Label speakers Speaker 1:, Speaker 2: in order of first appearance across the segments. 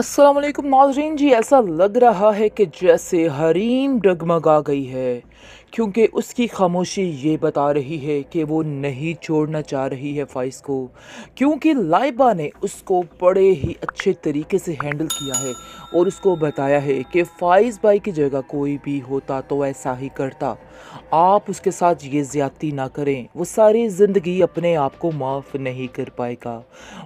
Speaker 1: असलम नाजरीन जी ऐसा लग रहा है कि जैसे हरीम डगमगा गई है क्योंकि उसकी खामोशी ये बता रही है कि वो नहीं छोड़ना चाह रही है फाइस को क्योंकि लाइबा ने उसको बड़े ही अच्छे तरीके से हैंडल किया है और उसको बताया है कि फाइज भाई की जगह कोई भी होता तो ऐसा ही करता आप उसके साथ ये ज़्यादती ना करें वो सारी ज़िंदगी अपने आप को माफ़ नहीं कर पाएगा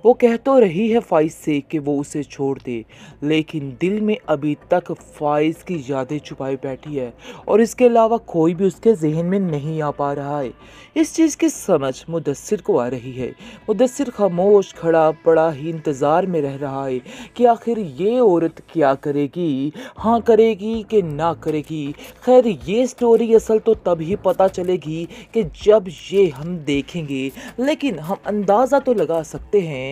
Speaker 1: वो कह तो रही है फाइज से कि वो उसे छोड़ दे लेकिन दिल में अभी तक फाइज की यादें छुपाई बैठी है और इसके अलावा कोई कोई भी उसके जहन में नहीं आ पा रहा है इस चीज़ की समझ मुदसर को आ रही है मुदसर खामोश खड़ा पड़ा ही इंतज़ार में रह रहा है कि आखिर ये औरत क्या करेगी हाँ करेगी कि ना करेगी खैर ये स्टोरी असल तो तभी पता चलेगी कि जब ये हम देखेंगे लेकिन हम अंदाज़ा तो लगा सकते हैं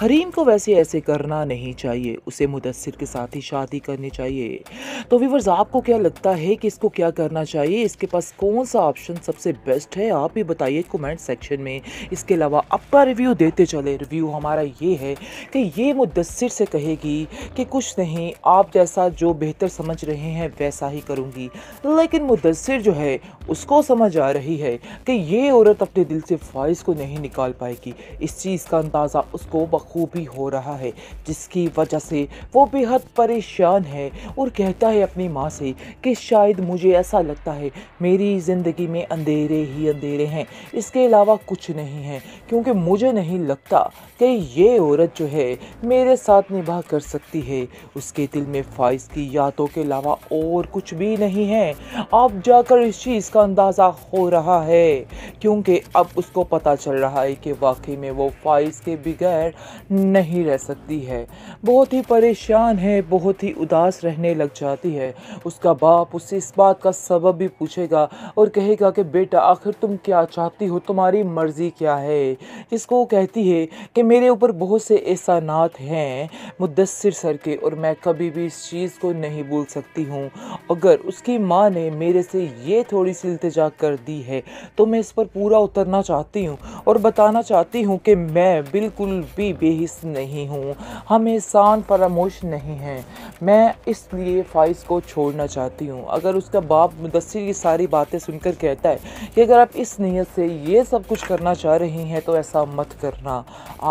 Speaker 1: हरीम को वैसे ऐसे करना नहीं चाहिए उसे मुदसर के साथ ही शादी करनी चाहिए तो वीवर्स आपको क्या लगता है कि इसको क्या करना चाहिए इसके पास कौन सा ऑप्शन सबसे बेस्ट है आप ही बताइए कमेंट सेक्शन में इसके अलावा अपना रिव्यू देते चले रिव्यू हमारा ये है कि ये मुदसर से कहेगी कि कुछ नहीं आप जैसा जो बेहतर समझ रहे हैं वैसा ही करूँगी लेकिन मुदसर जो है उसको समझ आ रही है कि ये औरत अपने दिल से फाइज को नहीं निकाल पाएगी इस चीज़ का अंदाज़ा उसको बखूबी हो रहा है जिसकी वजह से वो बेहद परेशान है और कहता है अपनी माँ से कि शायद मुझे ऐसा लगता है मेरी ज़िंदगी में अंधेरे ही अंधेरे हैं इसके अलावा कुछ नहीं है क्योंकि मुझे नहीं लगता कि ये औरत जो है मेरे साथ निभा कर सकती है उसके दिल में फाइज की यादों के अलावा और कुछ भी नहीं है अब जाकर इस चीज़ का अंदाज़ा हो रहा है क्योंकि अब उसको पता चल रहा है कि वाकई में वो फाइज के बगैर नहीं रह सकती है बहुत ही परेशान है बहुत ही उदास रहने लग जाती है उसका बाप उससे इस बात का सबब भी पूछेगा उठाएगा और कहेगा कि बेटा आखिर तुम क्या चाहती हो तुम्हारी मर्ज़ी क्या है इसको वो कहती है कि मेरे ऊपर बहुत से एहसानात हैं मुदसर सर के और मैं कभी भी इस चीज़ को नहीं भूल सकती हूँ अगर उसकी माँ ने मेरे से ये थोड़ी सी इल्तजा कर दी है तो मैं इस पर पूरा उतरना चाहती हूँ और बताना चाहती हूँ कि मैं बिल्कुल भी बेहिस नहीं हूँ हम एहसान फरामोश नहीं हैं मैं इसलिए फ़ाइज़ को छोड़ना चाहती हूँ अगर उसका बाप मुदसर की सारी सारी बातें सुनकर कहता है कि अगर आप इस नीयत से ये सब कुछ करना चाह रही हैं तो ऐसा मत करना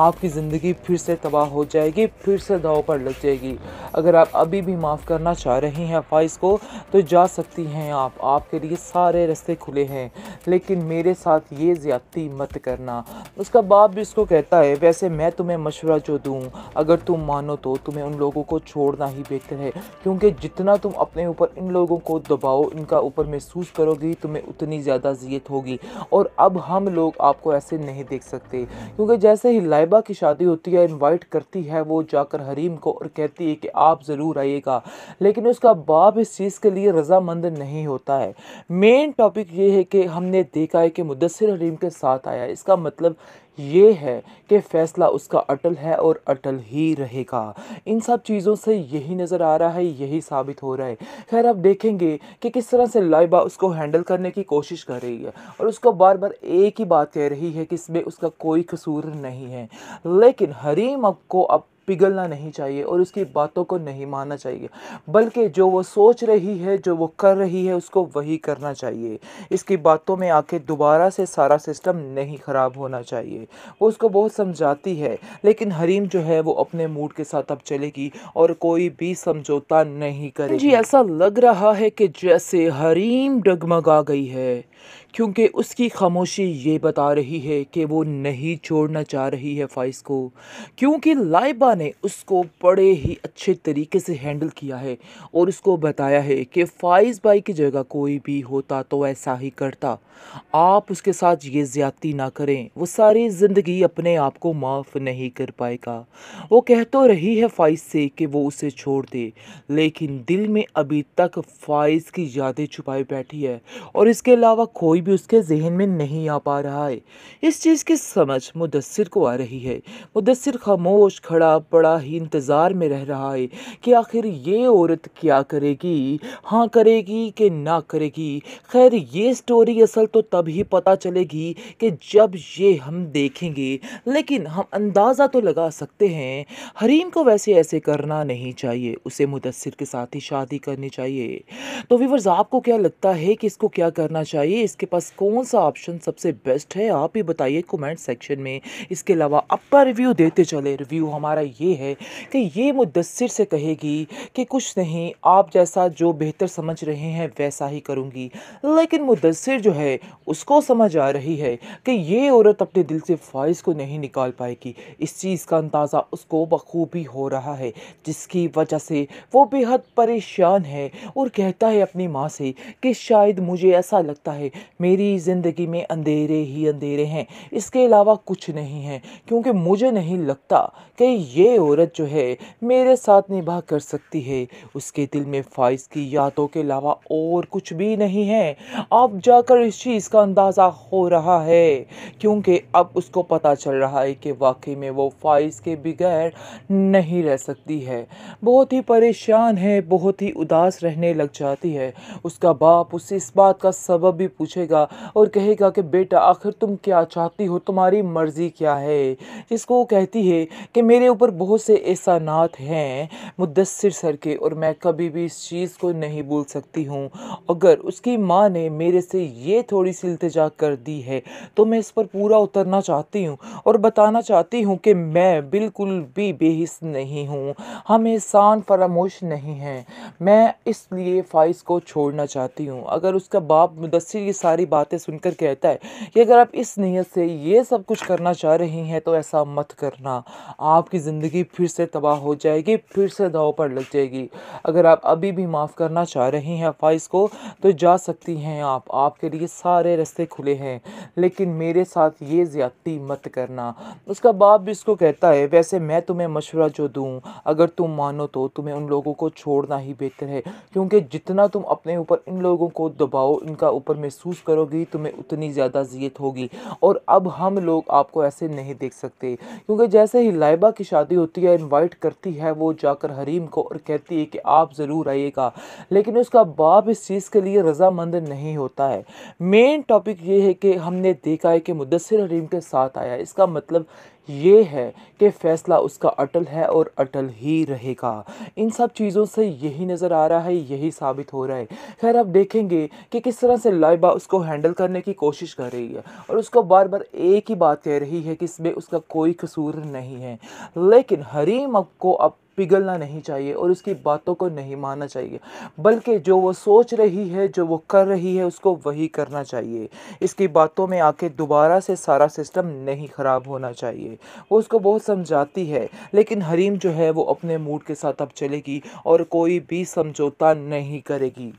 Speaker 1: आपकी ज़िंदगी फिर से तबाह हो जाएगी फिर से दाव पर लग जाएगी अगर आप अभी भी माफ़ करना चाह रही हैं फाइज को तो जा सकती हैं आप आपके लिए सारे रस्ते खुले हैं लेकिन मेरे साथ ये ज़्यादती मत करना उसका बाप भी उसको कहता है वैसे मैं तुम्हें मशवरा जो दूँ अगर तुम मानो तो तुम्हें उन लोगों को छोड़ना ही बेहतर है क्योंकि जितना तुम अपने ऊपर इन लोगों को दबाओ इनका ऊपर महसूस करोगी तुम्हें उतनी ज़्यादा जीत होगी और अब हम लोग आपको ऐसे नहीं देख सकते क्योंकि जैसे ही लाइबा की शादी होती है इनवाइट करती है वो जाकर हरीम को और कहती है कि आप ज़रूर आइएगा लेकिन उसका बाप इस चीज़ के लिए रजामंद नहीं होता है मेन टॉपिक ये है कि हमने देखा है कि मुदसर हरीम के साथ आया इसका मतलब ये है कि फ़ैसला उसका अटल है और अटल ही रहेगा इन सब चीज़ों से यही नज़र आ रहा है यही साबित हो रहा है खैर आप देखेंगे कि किस तरह से लाइबा उसको हैंडल करने की कोशिश कर रही है और उसको बार बार एक ही बात कह रही है कि इसमें उसका कोई कसूर नहीं है लेकिन हरीम अब को अब पिघलना नहीं चाहिए और उसकी बातों को नहीं मानना चाहिए बल्कि जो वो सोच रही है जो वो कर रही है उसको वही करना चाहिए इसकी बातों में आके दोबारा से सारा सिस्टम नहीं ख़राब होना चाहिए वो उसको बहुत समझाती है लेकिन हरीम जो है वो अपने मूड के साथ अब चलेगी और कोई भी समझौता नहीं करेगी जी ऐसा लग रहा है कि जैसे हरीम डगमगा गई है क्योंकि उसकी खामोशी ये बता रही है कि वो नहीं छोड़ना चाह रही है फाइस को क्योंकि लाइबा ने उसको बड़े ही अच्छे तरीके से हैंडल किया है और उसको बताया है कि फाइस भाई की जगह कोई भी होता तो ऐसा ही करता आप उसके साथ ये ज़्यादती ना करें वो सारी ज़िंदगी अपने आप को माफ़ नहीं कर पाएगा वो कह तो रही है फाइस से कि वो उसे छोड़ दे लेकिन दिल में अभी तक फाइस की यादें छुपाई बैठी है और इसके अलावा कोई कोई भी उसके जहन में नहीं आ पा रहा है इस चीज़ की समझ मुदसर को आ रही है मुदसर खामोश खड़ा पड़ा ही इंतज़ार में रह रहा है कि आखिर ये औरत क्या करेगी हाँ करेगी कि ना करेगी खैर ये स्टोरी असल तो तब ही पता चलेगी कि जब ये हम देखेंगे लेकिन हम अंदाज़ा तो लगा सकते हैं हरीम को वैसे ऐसे करना नहीं चाहिए उसे मुदसर के साथ ही शादी करनी चाहिए तो वीवर्स आपको क्या लगता है कि इसको क्या करना चाहिए इसके पास कौन सा ऑप्शन सबसे बेस्ट है आप ही बताइए कमेंट सेक्शन में इसके अलावा अपना रिव्यू देते चले रिव्यू हमारा ये है कि ये मुदसर से कहेगी कि कुछ नहीं आप जैसा जो बेहतर समझ रहे हैं वैसा ही करूँगी लेकिन मुदसर जो है उसको समझ आ रही है कि ये औरत अपने दिल से ख्वाहिश को नहीं निकाल पाएगी इस चीज़ का अंदाज़ा उसको बखूबी हो रहा है जिसकी वजह से वो बेहद परेशान है और कहता है अपनी माँ से कि शायद मुझे ऐसा लगता है मेरी ज़िंदगी में अंधेरे ही अंधेरे हैं इसके अलावा कुछ नहीं है क्योंकि मुझे नहीं लगता कि ये औरत जो है मेरे साथ निभा कर सकती है उसके दिल में फ़ाइज की यादों के अलावा और कुछ भी नहीं है अब जाकर इस चीज़ का अंदाज़ा हो रहा है क्योंकि अब उसको पता चल रहा है कि वाकई में वो फ़ाइज के बगैर नहीं रह सकती है बहुत ही परेशान है बहुत ही उदास रहने लग जाती है उसका बाप उससे इस बात का सबब भी पूछेगा करेगा और कहेगा कि बेटा आखिर तुम क्या चाहती हो तुम्हारी मर्ज़ी क्या है जिसको वो कहती है कि मेरे ऊपर बहुत से एहसानात हैं मुदसर सर के और मैं कभी भी इस चीज़ को नहीं भूल सकती हूँ अगर उसकी माँ ने मेरे से ये थोड़ी सी इल्तजा कर दी है तो मैं इस पर पूरा उतरना चाहती हूँ और बताना चाहती हूँ कि मैं बिल्कुल भी बेहिस नहीं हूँ हम एहसान फरामोश नहीं हैं मैं इसलिए फ़ाइज़ को छोड़ना चाहती हूँ अगर उसका बाप मुदसर ये सारी सारी बातें सुनकर कहता है कि अगर आप इस नीयत से ये सब कुछ करना चाह रही हैं तो ऐसा मत करना आपकी ज़िंदगी फिर से तबाह हो जाएगी फिर से दाव पर लग जाएगी अगर आप अभी भी माफ़ करना चाह रही हैं फाइज को तो जा सकती हैं आप आपके लिए सारे रस्ते खुले हैं लेकिन मेरे साथ ये ज़्यादती मत करना उसका बाप भी इसको कहता है वैसे मैं तुम्हें मशवरा जो दूँ अगर तुम मानो तो तुम्हें उन लोगों को छोड़ना ही बेहतर है क्योंकि जितना तुम अपने ऊपर इन लोगों को दबाओ इनका ऊपर महसूस करोगी तुम्हें उतनी ज़्यादा जीत होगी और अब हम लोग आपको ऐसे नहीं देख सकते क्योंकि जैसे ही लाइबा की शादी होती है इनवाइट करती है वो जाकर हरीम को और कहती है कि आप ज़रूर आइएगा लेकिन उसका बाप इस चीज़ के लिए रजामंद नहीं होता है मेन टॉपिक ये है कि हमने देखा है कि मुदसर हरीम के साथ आया इसका मतलब ये है कि फ़ैसला उसका अटल है और अटल ही रहेगा इन सब चीज़ों से यही नज़र आ रहा है यही साबित हो रहा है खैर आप देखेंगे कि किस तरह से लाइबा उसको हैंडल करने की कोशिश कर रही है और उसको बार बार एक ही बात कह रही है कि इसमें उसका कोई कसूर नहीं है लेकिन हरीम को अब पिघलना नहीं चाहिए और उसकी बातों को नहीं मानना चाहिए बल्कि जो वो सोच रही है जो वो कर रही है उसको वही करना चाहिए इसकी बातों में आके दोबारा से सारा सिस्टम नहीं ख़राब होना चाहिए वो उसको बहुत समझाती है लेकिन हरीम जो है वो अपने मूड के साथ अब चलेगी और कोई भी समझौता नहीं करेगी